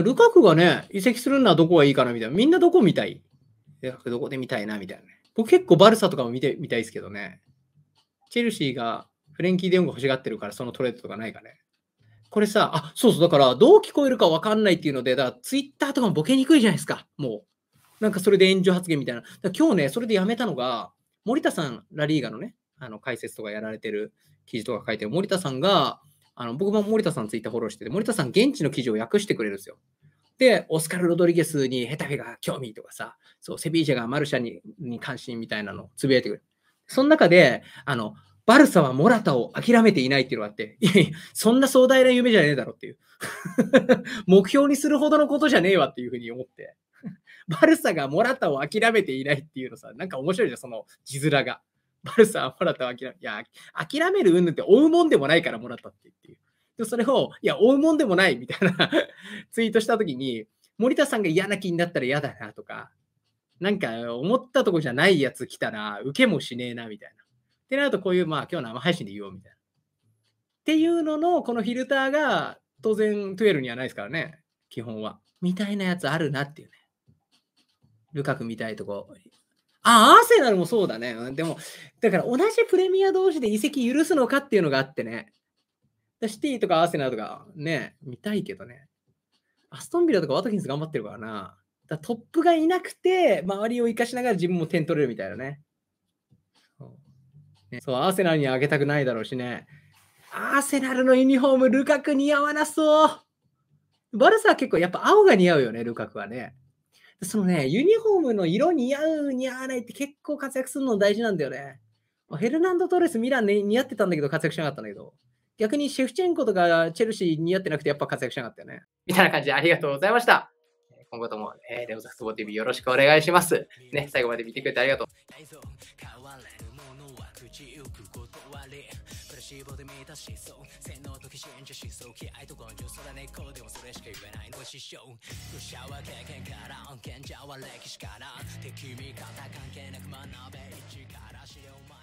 ルカクがね、移籍するのはどこがいいかなみたいな。みんなどこ見たいルカクどこで見たいなみたいな、ね。僕結構バルサとかも見てみたいですけどね。チェルシーがフレンキー・デヨング欲しがってるからそのトレードとかないかね。これさ、あ、そうそう、だからどう聞こえるか分かんないっていうので、だからツイッターとかもボケにくいじゃないですか、もう。なんかそれで炎上発言みたいな。今日ね、それでやめたのが、森田さん、ラリーガのね、あの解説とかやられてる記事とか書いてる森田さんが、あの僕も森田さんツイッターフォローしてて、森田さん現地の記事を訳してくれるんですよ。で、オスカル・ロドリゲスにヘタフェが興味とかさ、そうセビージャがマルシャにに関心みたいなのをつぶやいてくれる。その中で、あのバルサはモラタを諦めていないっていうのがあって、いやいや、そんな壮大な夢じゃねえだろっていう。目標にするほどのことじゃねえわっていうふうに思って。バルサがモラタを諦めていないっていうのさ、なんか面白いじゃん、その字面が。バルサはモラタを諦め、いや、諦めるうんって追うもんでもないかららったって言っていで、それを、いや、追うもんでもないみたいな ツイートしたときに、森田さんが嫌な気になったら嫌だなとか、なんか思ったとこじゃないやつ来たら、受けもしねえなみたいな。ってなると、こういう、まあ、今日生配信で言おうみたいな。っていうのの、このフィルターが、当然、トゥエルにはないですからね、基本は。みたいなやつあるなっていうね。ルカクみたいとこ、あ、アーセナルもそうだね。でも、だから同じプレミア同士で移籍許すのかっていうのがあってね。シティとかアーセナルとかね、見たいけどね。アストンビラとかワトキンス頑張ってるからな。だトップがいなくて、周りを生かしながら自分も点取れるみたいなね。そう、ね、そうアーセナルにあげたくないだろうしね。アーセナルのユニフォーム、ルカク似合わなそう。バルサは結構やっぱ青が似合うよね、ルカクはね。そのね、ユニフォームの色似合う、似合わないって結構活躍するの大事なんだよね。ヘルナンド・トレス、ミラン、ね、似合ってたんだけど活躍しなかったんだけど、逆にシェフチェンコとかチェルシー似合ってなくてやっぱ活躍しなかったよね。みたいな感じでありがとうございました。今後とも、えー、レオザスボティビよろしくお願いします。ね、最後まで見てくれてありがとう。脂で満たしそう洗脳とき信じしそう気合と根性そ猫でもそれしか言えないのは師匠学者は経験から賢者は歴史から敵味方関係なく学べ一から資料前